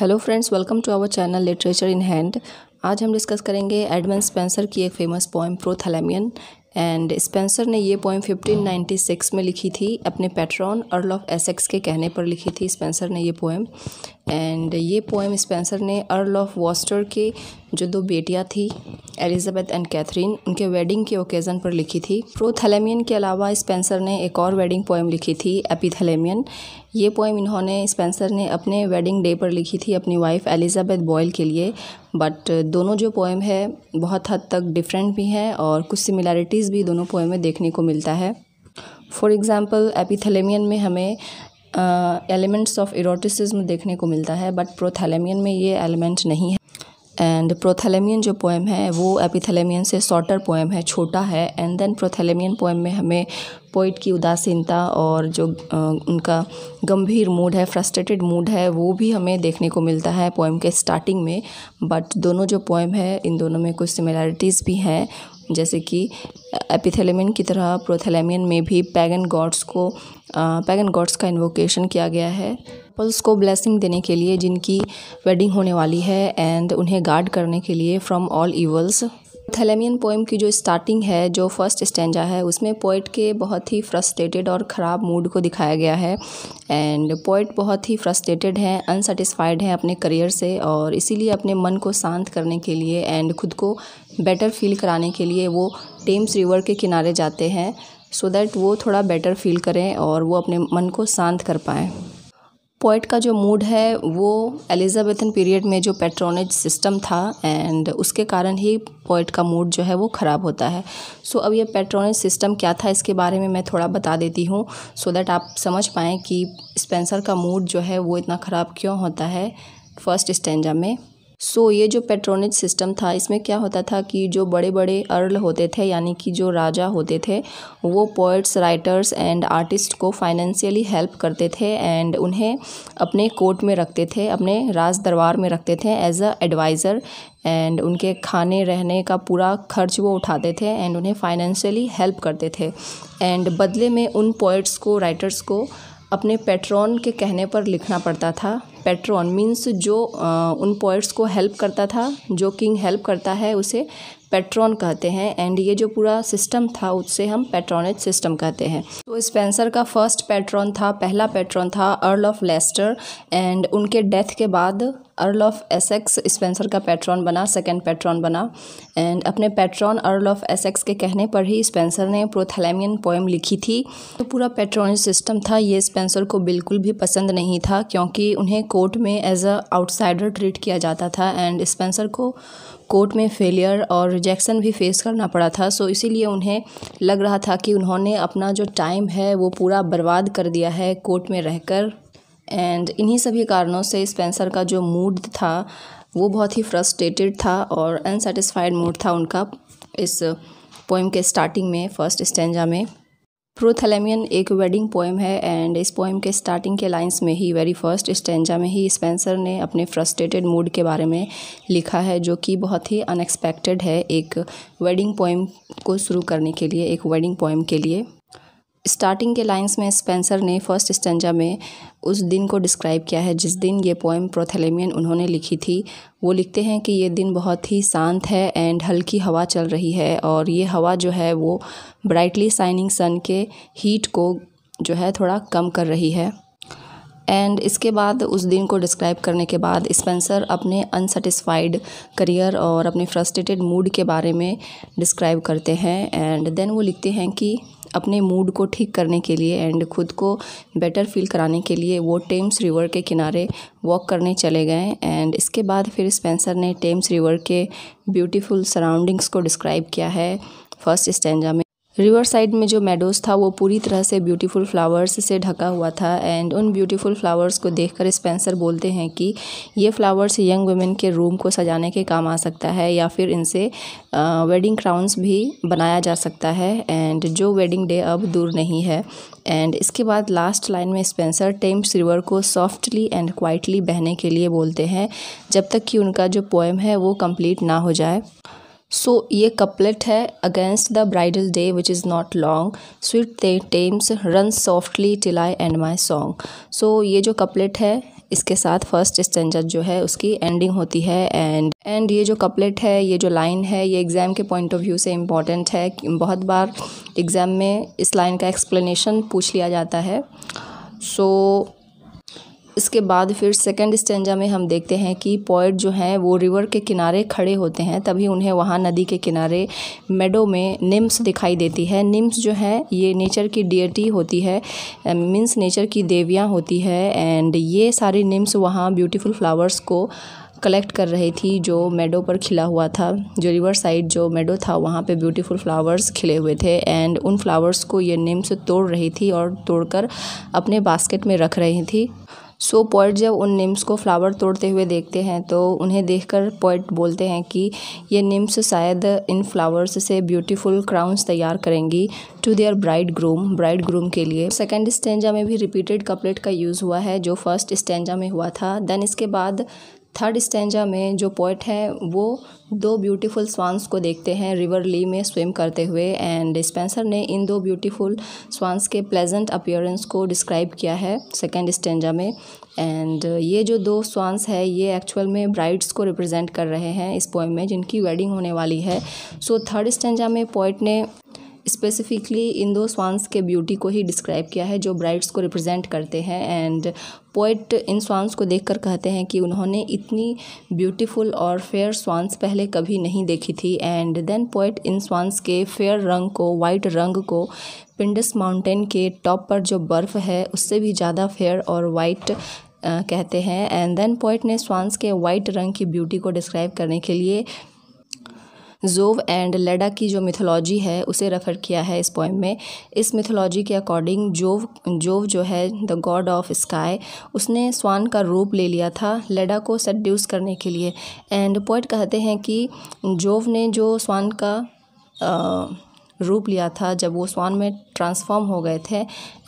Hello friends welcome to our channel literature in hand आज हम discuss करेंगे Edmund Spenser की एक famous poem Prothalamion and Spenser ने ये पोएम 1596 में लिखी थी अपने पैट्रॉन अर्ल ऑफ एसेक्स के कहने पर लिखी थी स्पेंसर ने ये पोएम एंड ये पोएम स्पेंसर ने अर्ल ऑफ वॉस्टर के जो दो बेटियाँ थी एलिजाबेथ एंड कैथरीन उनके वेडिंग के ओकेज़न पर लिखी थी प्रोथैलेमियन के अलावा स्पेंसर ने एक और वेडिंग पोएम लिखी थी एपीथैलेमियन ये पोएम इन्होंने स्पेंसर ने अपने वेडिंग डे पर लिखी थी अपनी वाइफ एलिजाबेथ बॉयल के लिए बट uh, दोनों जो पोएम है बहुत हद तक डिफरेंट भी हैं और कुछ सिमिलैरिटीज़ भी दोनों पोएम में देखने को मिलता है फॉर एग्ज़ाम्पल एपीथेलेमियन में हमें एलिमेंट्स ऑफ इरोटिसिज्म देखने को मिलता है बट प्रोथेलेमियन में ये एलिमेंट नहीं है एंड प्रोथेलेमियन जो पोएम है वो एपीथेलेमियन से शॉर्टर पोएम है छोटा है एंड देन प्रोथेलेमियन पोएम में हमें पोइट की उदासीनता और जो उनका गंभीर मूड है फ्रस्ट्रेटेड मूड है वो भी हमें देखने को मिलता है पोएम के स्टार्टिंग में बट दोनों जो पोएम है इन दोनों में कुछ सिमिलैरिटीज़ भी हैं जैसे कि एपिथेलेमिन की तरह प्रोथेलेमियन में भी पैगन गॉड्स को पैगन गॉड्स का इन्वोकेशन किया गया है पल्स को ब्लेसिंग देने के लिए जिनकी वेडिंग होने वाली है एंड उन्हें गार्ड करने के लिए फ्रॉम ऑल ईवल्स थैलेमियन पोएम की जो स्टार्टिंग है जो फर्स्ट स्टेंजा है उसमें पोइट के बहुत ही फ्रस्ट्रेटेड और ख़राब मूड को दिखाया गया है एंड पोइट बहुत ही फ्रस्ट्रेटेड हैं अनसेटिस्फाइड हैं अपने करियर से और इसीलिए अपने मन को शांत करने के लिए एंड खुद को बेटर फील कराने के लिए वो टेम्स रिवर के किनारे जाते हैं सो so दैट वो थोड़ा बेटर फील करें और वो अपने मन को शांत कर पाएँ पोइट का जो मूड है वो एलिजाबेथन पीरियड में जो पेट्रोनेज सिस्टम था एंड उसके कारण ही पोइट का मूड जो है वो ख़राब होता है सो so, अब ये पेट्रोनेज सिस्टम क्या था इसके बारे में मैं थोड़ा बता देती हूँ सो दैट आप समझ पाएँ कि स्पेंसर का मूड जो है वो इतना ख़राब क्यों होता है फर्स्ट स्टेंजा में सो so, ये जो पेट्रोनेज सिस्टम था इसमें क्या होता था कि जो बड़े बड़े अर्ल होते थे यानी कि जो राजा होते थे वो पोइट्स राइटर्स एंड आर्टिस्ट को फाइनेंशियली हेल्प करते थे एंड उन्हें अपने कोर्ट में रखते थे अपने राज दरबार में रखते थे एज अ एडवाइज़र एंड उनके खाने रहने का पूरा खर्च वो उठाते थे एंड उन्हें फाइनेंशियली हेल्प करते थे एंड बदले में उन पोइट्स को राइटर्स को अपने पेट्रॉन के कहने पर लिखना पड़ता था पेट्रॉन मीन्स जो uh, उन पोइट्स को हेल्प करता था जो किंग हेल्प करता है उसे पेट्रॉन कहते हैं एंड ये जो पूरा सिस्टम था उससे हम पेट्रोनेज सिस्टम कहते हैं तो स्पेंसर का फर्स्ट पेट्रॉन था पहला पेट्रॉन था अर्ल ऑफ लेस्टर एंड उनके डेथ के बाद अर्ल ऑफ एसेक्स स्पेंसर का पेट्रॉन बना सेकंड पेट्रॉन बना एंड अपने पेट्रॉन अर्ल ऑफ एसेक्स के कहने पर ही स्पेंसर ने प्रोथेलेमियन पोएम लिखी थी तो पूरा पेट्रोनेज सिस्टम था ये स्पेंसर को बिल्कुल भी पसंद नहीं था क्योंकि उन्हें कोर्ट में एज अ आउटसाइडर ट्रीट किया जाता था एंड स्पेंसर को कोर्ट में फेलियर और रिजेक्शन भी फेस करना पड़ा था सो so इसीलिए उन्हें लग रहा था कि उन्होंने अपना जो टाइम है वो पूरा बर्बाद कर दिया है कोर्ट में रहकर एंड इन्हीं सभी कारणों से स्पेंसर का जो मूड था वो बहुत ही फ्रस्ट्रेटेड था और अनसेटिस्फाइड मूड था उनका इस पोइम के स्टार्टिंग में फर्स्ट स्टेंजा में प्रोथेलेमियन एक वेडिंग पोएम है एंड इस पोएम के स्टार्टिंग के लाइंस में ही वेरी फर्स्ट स्टेंजा में ही स्पेंसर ने अपने फ्रस्ट्रेटेड मूड के बारे में लिखा है जो कि बहुत ही अनएक्सपेक्टेड है एक वेडिंग पोएम को शुरू करने के लिए एक वेडिंग पोएम के लिए स्टार्टिंग के लाइंस में स्पेंसर ने फर्स्ट स्टेंजा में उस दिन को डिस्क्राइब किया है जिस दिन ये पोएम प्रोथेलेमियन उन्होंने लिखी थी वो लिखते हैं कि ये दिन बहुत ही शांत है एंड हल्की हवा चल रही है और ये हवा जो है वो ब्राइटली शाइनिंग सन के हीट को जो है थोड़ा कम कर रही है एंड इसके बाद उस दिन को डिस्क्राइब करने के बाद स्पेंसर अपने अनसेटिस्फाइड करियर और अपने फ्रस्ट्रेटेड मूड के बारे में डिस्क्राइब करते हैं एंड देन वो लिखते हैं कि अपने मूड को ठीक करने के लिए एंड ख़ुद को बेटर फील कराने के लिए वो टेम्स रिवर के किनारे वॉक करने चले गए एंड इसके बाद फिर स्पेंसर ने टेम्स रिवर के ब्यूटीफुल सराउंडिंग्स को डिस्क्राइब किया है फर्स्ट स्टैंडा में रिवर साइड में जो मेडोज था वो पूरी तरह से ब्यूटीफुल फ्लावर्स से ढका हुआ था एंड उन ब्यूटीफुल फ्लावर्स को देखकर स्पेंसर बोलते हैं कि ये फ्लावर्स यंग वुमेन के रूम को सजाने के काम आ सकता है या फिर इनसे वेडिंग क्राउन्स भी बनाया जा सकता है एंड जो वेडिंग डे अब दूर नहीं है एंड इसके बाद लास्ट लाइन में स्पेंसर टेम्स रिवर को सॉफ्टली एंड क्वाइटली बहने के लिए बोलते हैं जब तक कि उनका जो पोएम है वो कम्प्लीट ना हो जाए So, ये कपलेट है the bridal day which is not long long. The Thames run softly till I end my song so ये जो कपलेट है इसके साथ फर्स्ट स्टेंजर जो है उसकी एंडिंग होती है एंड एंड ये जो कपलेट है ये जो लाइन है ये एग्ज़ाम के पॉइंट ऑफ व्यू से इम्पॉर्टेंट है बहुत बार एग्ज़ाम में इस लाइन का एक्सप्लेनेशन पूछ लिया जाता है सो so, इसके बाद फिर सेकंड स्टेंजा में हम देखते हैं कि पॉइट जो हैं वो रिवर के किनारे खड़े होते हैं तभी उन्हें वहाँ नदी के किनारे मेडो में निम्स दिखाई देती है निम्स जो है ये नेचर की डियटी होती है मीन्स नेचर की देवियाँ होती है एंड ये सारी निम्स वहाँ ब्यूटीफुल फ्लावर्स को कलेक्ट कर रही थी जो मेडो पर खिला हुआ था जो रिवर साइड जो मेडो था वहाँ पे ब्यूटीफुल फ्लावर्स खिले हुए थे एंड उन फ्लावर्स को ये निम्स तोड़ रही थी और तोड़कर अपने बास्केट में रख रही थी सो पोइट जब उन निम्स को फ्लावर तोड़ते हुए देखते हैं तो उन्हें देखकर पोइट बोलते हैं कि ये निम्स शायद इन फ्लावर्स से ब्यूटीफुल क्राउन्स तैयार करेंगी to their bride groom bride groom के लिए सेकेंड स्टेंजा में भी रिपीटेड कपलेट का यूज़ हुआ है जो फर्स्ट स्टेंजा में हुआ था देन इसके बाद थर्ड स्टेंजा में जो पोइट है वो दो ब्यूटीफुल स्वांस को देखते हैं रिवर ली में स्विम करते हुए एंड स्पेंसर ने इन दो ब्यूटीफुल स्वांस के प्लेजेंट अपियरेंस को डिस्क्राइब किया है सेकेंड स्टेंजा में एंड ये जो दो स्वांस है ये एक्चुअल में ब्राइड्स को रिप्रेजेंट कर रहे हैं इस पोइम में जिनकी वेडिंग होने वाली है सो थर्ड स्टेंजा में पोइट ने स्पेसिफिकली इन दो स्वांस के ब्यूटी को ही डिस्क्राइब किया है जो ब्राइड्स को रिप्रेजेंट करते हैं एंड पोइट इन स्वांस को देखकर कहते हैं कि उन्होंने इतनी ब्यूटीफुल और फेयर स्वांस पहले कभी नहीं देखी थी एंड देन पोइट इन स्वांस के फेयर रंग को वाइट रंग को पिंडस माउंटेन के टॉप पर जो बर्फ़ है उससे भी ज़्यादा फेयर और वाइट कहते हैं एंड देन पोइट ने स्वांस के वाइट रंग की ब्यूटी को डिस्क्राइब करने के लिए जोव एंड लेडा की जो मिथोलॉजी है उसे रेफ़र किया है इस पोएम में इस मिथोलॉजी के अकॉर्डिंग जोव जोव जो है द गॉड ऑफ स्काई उसने स्वान का रूप ले लिया था लेडा को सड्यूस करने के लिए एंड पोइट कहते हैं कि जोव ने जो स्वान का आ, रूप लिया था जब वो स्वान में ट्रांसफॉर्म हो गए थे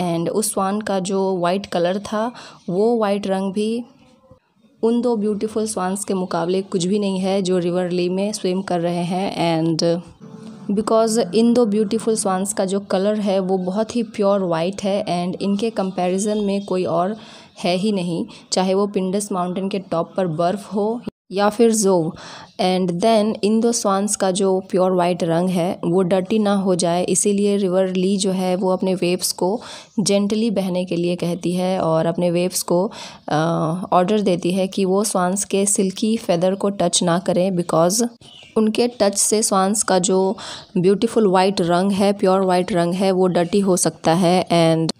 एंड उस स्वान का जो वाइट कलर था वो वाइट रंग भी उन दो ब्यूटीफुल स्वांस के मुकाबले कुछ भी नहीं है जो रिवर ली में स्विम कर रहे हैं एंड बिकॉज़ uh, इन दो ब्यूटीफुल स्वांस का जो कलर है वो बहुत ही प्योर वाइट है एंड इनके कंपैरिजन में कोई और है ही नहीं चाहे वो पिंडस माउंटेन के टॉप पर बर्फ़ हो या फिर ज़ोव एंड देन इन दो स्वांस का जो प्योर वाइट रंग है वो डर्टी ना हो जाए इसीलिए रिवर ली जो है वो अपने वेव्स को जेंटली बहने के लिए कहती है और अपने वेव्स को ऑर्डर देती है कि वो स्वांस के सिल्की फेदर को टच ना करें बिकॉज़ उनके टच से स्वांस का जो ब्यूटीफुल वाइट रंग है प्योर वाइट रंग है वो डर्टी हो सकता है एंड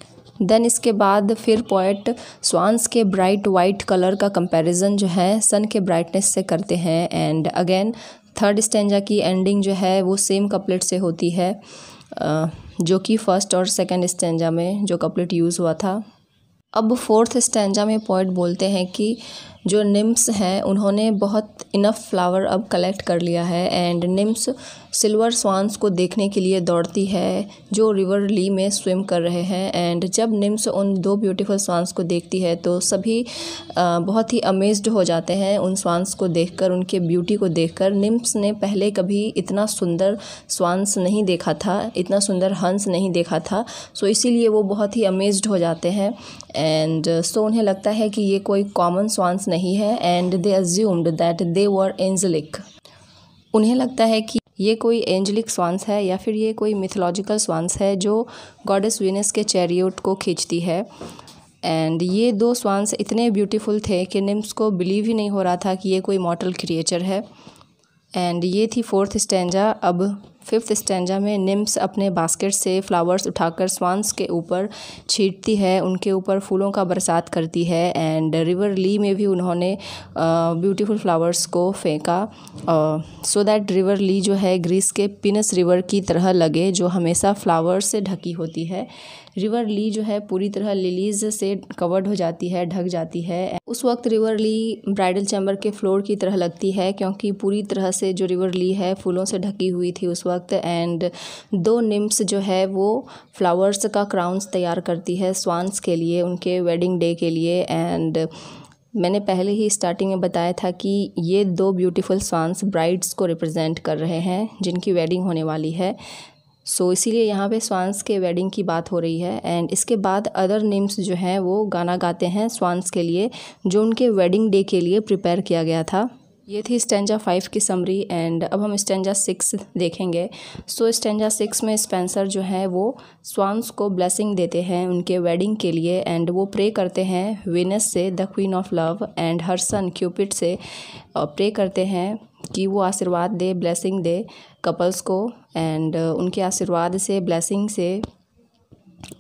देन इसके बाद फिर पॉइंट स्वान्स के ब्राइट वाइट कलर का कंपैरिजन जो है सन के ब्राइटनेस से करते हैं एंड अगेन थर्ड स्टेंजा की एंडिंग जो है वो सेम कपलेट से होती है जो कि फर्स्ट और सेकंड स्टेंजा में जो कपलेट यूज़ हुआ था अब फोर्थ स्टेंजा में पॉइंट बोलते हैं कि जो निम्स हैं उन्होंने बहुत इनफ फ्लावर अब कलेक्ट कर लिया है एंड निम्स सिल्वर स्वान्स को देखने के लिए दौड़ती है जो रिवर ली में स्विम कर रहे हैं एंड जब निम्स उन दो ब्यूटीफुल स्वान्स को देखती है तो सभी बहुत ही अमेज्ड हो जाते हैं उन स्वान्स को देखकर उनके ब्यूटी को देखकर निम्स ने पहले कभी इतना सुंदर स्वान्स नहीं देखा था इतना सुंदर हंस नहीं देखा था सो इसीलिए वो बहुत ही अमेज्ड हो जाते हैं एंड सो उन्हें लगता है कि ये कोई कॉमन स्वान्स नहीं है and they assumed that they were angelic उन्हें लगता है कि ये कोई एंजलिक स्वांस है या फिर ये कोई मिथोलॉजिकल स्वांस है जो गॉडेस वीनस के चैरियोट को खींचती है एंड ये दो स्वांस इतने ब्यूटीफुल थे कि निम्स को बिलीव ही नहीं हो रहा था कि ये कोई मॉटल क्रिएचर है एंड ये थी फोर्थ स्टेंजा अब फिफ्थ स्टेंजा में निम्स अपने बास्केट से फ्लावर्स उठाकर स्वान्स के ऊपर छींटती है उनके ऊपर फूलों का बरसात करती है एंड रिवर ली में भी उन्होंने ब्यूटीफुल फ्लावर्स को फेंका सो दैट रिवर ली जो है ग्रीस के पिनस रिवर की तरह लगे जो हमेशा फ्लावर्स से ढकी होती है रिवर ली जो है पूरी तरह लिलीज से कवर्ड हो जाती है ढक जाती है उस वक्त रिवर ली ब्राइडल चैम्बर के फ्लोर की तरह लगती है क्योंकि पूरी तरह से जो रिवर ली है फूलों से ढकी हुई थी उस वक्त एंड दो निम्स जो है वो फ्लावर्स का क्राउन्स तैयार करती है स्वान्स के लिए उनके वेडिंग डे के लिए एंड मैंने पहले ही स्टार्टिंग में बताया था कि ये दो ब्यूटीफुल स्वान्स ब्राइड्स को रिप्रेजेंट कर रहे हैं जिनकी वेडिंग होने वाली है सो so, इसीलिए यहाँ पे स्वांस के वेडिंग की बात हो रही है एंड इसके बाद अदर नेम्स जो हैं वो गाना गाते हैं स्वांस के लिए जो उनके वेडिंग डे के लिए प्रिपेयर किया गया था ये थी स्टेंजा फाइव की समरी एंड अब हम स्टेंजा सिक्स देखेंगे सो so, स्टेंजा सिक्स में स्पेंसर जो हैं वो स्वांस को ब्लेसिंग देते हैं उनके वेडिंग के लिए एंड वो प्रे करते हैं विनस से the queen of love and her son Cupid से प्रे करते हैं कि वो आशीर्वाद दे ब्लेसिंग दे कपल्स को एंड uh, उनके आशीर्वाद से ब्लेसिंग से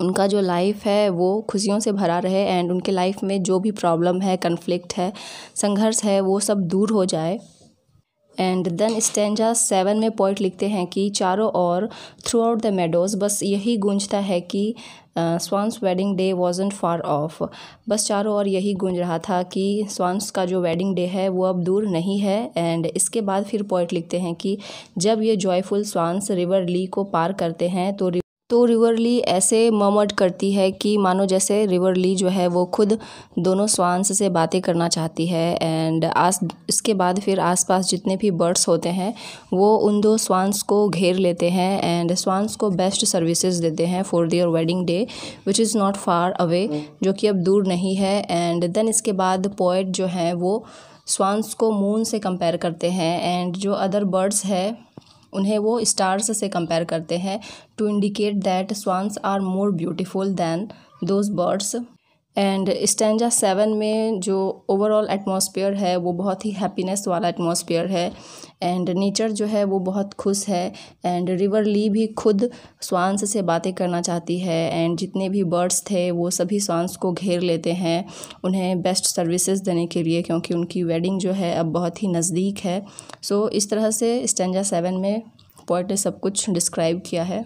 उनका जो लाइफ है वो खुशियों से भरा रहे एंड उनके लाइफ में जो भी प्रॉब्लम है कन्फ्लिक्ट है संघर्ष है वो सब दूर हो जाए एंड देन स्टेंजा सेवन में पॉइंट लिखते हैं कि चारों ओर थ्रू आउट द मेडोज बस यही गूंजता है कि swans wedding day wasn't far off बस चारों ओर यही गूंज रहा था कि स्वांस का जो वेडिंग डे है वो अब दूर नहीं है एंड इसके बाद फिर पॉइंट लिखते हैं कि जब ये जॉयफुल स्वांस रिवर ली को पार करते हैं तो तो रिवरली ऐसे ममड करती है कि मानो जैसे रिवरली जो है वो खुद दोनों स्वांस से बातें करना चाहती है एंड आस इसके बाद फिर आसपास जितने भी बर्ड्स होते हैं वो उन दो स्वांस को घेर लेते हैं एंड स्वांस को बेस्ट सर्विसेज देते हैं for their wedding day which is not far away जो कि अब दूर नहीं है एंड देन इसके बाद पोइट जो हैं वो स्वांस को मून से कंपेयर करते हैं एंड जो अदर बर्ड्स है उन्हें वो स्टार्स से कंपेयर करते हैं to indicate that swans are more beautiful than those birds and stanza seven में जो ओवरऑल एटमॉस्फेयर है वो बहुत ही हैप्पीनेस वाला एटमॉस्फेयर है एंड नेचर जो है वो बहुत खुश है एंड रिवर ली भी खुद स्वांस से बातें करना चाहती है एंड जितने भी बर्ड्स थे वो सभी स्वांस को घेर लेते हैं उन्हें बेस्ट सर्विसेज देने के लिए क्योंकि उनकी वेडिंग जो है अब बहुत ही नज़दीक है सो so, इस तरह से स्टेंजा सेवन में पोइट ने सब कुछ डिस्क्राइब किया है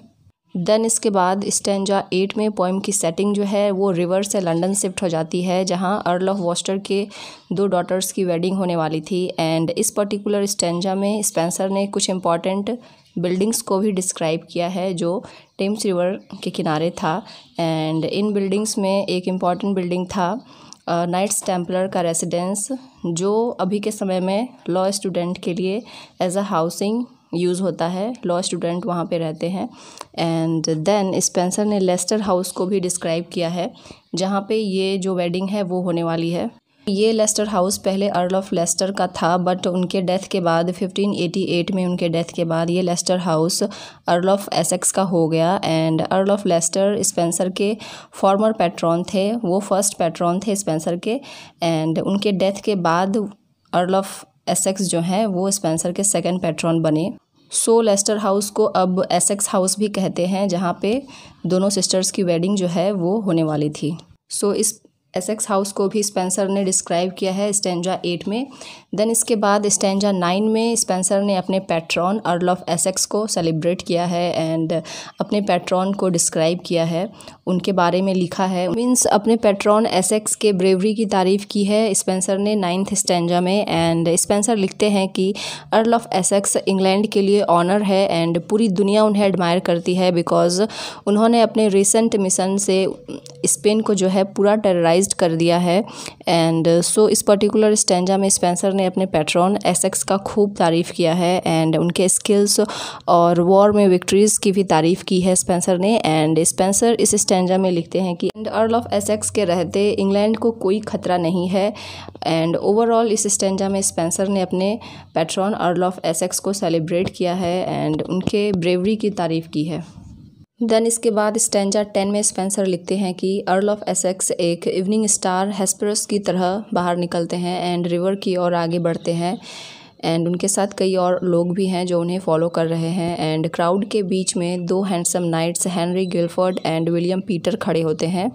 देन इसके बाद स्टेंजा एट में पोइम की सेटिंग जो है वो रिवर्स से लंदन शिफ्ट हो जाती है जहां अर्ल ऑफ वॉस्टर के दो डॉटर्स की वेडिंग होने वाली थी एंड इस पर्टिकुलर स्टेंजा में स्पेंसर ने कुछ इम्पॉर्टेंट बिल्डिंग्स को भी डिस्क्राइब किया है जो टेम्स रिवर के किनारे था एंड इन बिल्डिंग्स में एक इम्पॉर्टेंट बिल्डिंग था नाइट्स टेम्पलर का रेसिडेंस जो अभी के समय में लॉ स्टूडेंट के लिए एज अ हाउसिंग यूज़ होता है लॉ स्टूडेंट वहाँ पे रहते हैं एंड देन स्पेंसर ने लेस्टर हाउस को भी डिस्क्राइब किया है जहाँ पे ये जो वेडिंग है वो होने वाली है ये लेस्टर हाउस पहले अर्ल ऑफ लेस्टर का था बट उनके डेथ के बाद 1588 में उनके डेथ के बाद ये Leicester House earl of Essex का हो गया and earl of Leicester Spenser के फॉर्मर पैट्रॉन थे वो फर्स्ट पैट्रॉन थे स्पेंसर के एंड उनके डेथ के बाद अर्ल ऑफ एसेक्स जो हैं वो स्पेंसर के सेकंड पैट्रॉन बने सो लेस्टर हाउस को अब एसेक्स हाउस भी कहते हैं जहाँ पे दोनों सिस्टर्स की वेडिंग जो है वो होने वाली थी सो so, इस एसेक्स हाउस को भी स्पेंसर ने डिस्क्राइब किया है स्टेंजा एट में देन इसके बाद स्टेंजा नाइन में स्पेंसर ने अपने पैट्रॉन अर्ल ऑफ एसेक्स को सेलिब्रेट किया है एंड अपने पैट्रॉन को डिस्क्राइब किया है उनके बारे में लिखा है मीन्स अपने पैट्रॉन एसेक्स के ब्रेवरी की तारीफ़ की है स्पेंसर ने नाइन्थ स्टेंजा में एंड स्पेंसर लिखते हैं कि अर्ल ऑफ एसेक्स इंग्लैंड के लिए ऑनर है एंड पूरी दुनिया उन्हें एडमायर करती है बिकॉज उन्होंने अपने रिसेंट मिशन से स्पेन को जो है पूरा टेरराइज रिवाइज कर दिया है एंड सो uh, so, इस पर्टिकुलर स्टेंजा में स्पेंसर ने अपने पैट्रॉन एसेक्स का खूब तारीफ़ किया है एंड उनके स्किल्स और वॉर में विक्ट्रीज़ की भी तारीफ़ की है स्पेंसर ने एंड स्पेंसर इस स्टेंजा में लिखते हैं कि एंड अर्ल ऑफ एसेक्स के रहते इंग्लैंड को कोई खतरा नहीं है एंड ओवरऑल इस स्टेंजा में स्पेंसर ने अपने पैट्रॉन अर्ल ऑफ एसेक्स को सेलिब्रेट किया है एंड उनके ब्रेवरी की तारीफ़ की है देन इसके बाद स्टेंजा टेन में स्पेंसर लिखते हैं कि अर्ल ऑफ एसेक्स एक इवनिंग स्टार हेस्परस की तरह बाहर निकलते हैं एंड रिवर की ओर आगे बढ़ते हैं एंड उनके साथ कई और लोग भी हैं जो उन्हें फॉलो कर रहे हैं एंड क्राउड के बीच में दो handsome knights Henry Guildford and William Petre खड़े होते हैं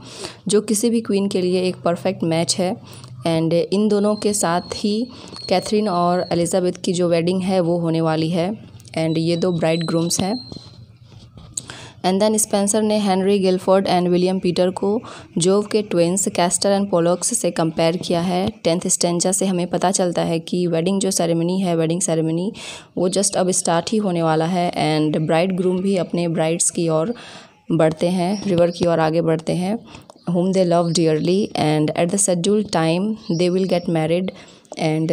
जो किसी भी क्वीन के लिए एक परफेक्ट मैच है एंड इन दोनों के साथ ही कैथरीन और एलिजाबेथ की जो वेडिंग है वो होने वाली है एंड ये दो ब्राइड ग्रूम्स हैं एंड देन स्पेंसर ने Henry Guildford and William Petre को जोव के ट्वेंस कैस्टर एंड पोलॉक्स से कंपेयर किया है टेंथ स्टेंजा से हमें पता चलता है कि वेडिंग जो सेरेमनी है वेडिंग सेरेमनी वो जस्ट अब स्टार्ट ही होने वाला है एंड ब्राइड ग्रूम भी अपने ब्राइड्स की ओर बढ़ते हैं रिवर की ओर आगे बढ़ते हैं home they love dearly and at the schedule time they will get married and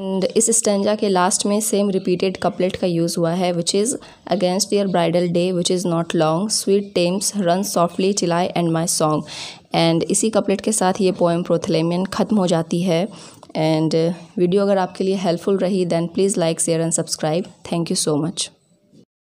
and इस स्टेंजा के लास्ट में सेम रिपीटेड कपलेट का यूज़ हुआ है which is against your bridal day which is not long sweet Thames run softly till I and my song and इसी couplet के साथ ये पोएम प्रोथलेमियन ख़त्म हो जाती है एंड वीडियो uh, अगर आपके लिए हेल्पफुल रही then please like share and subscribe thank you so much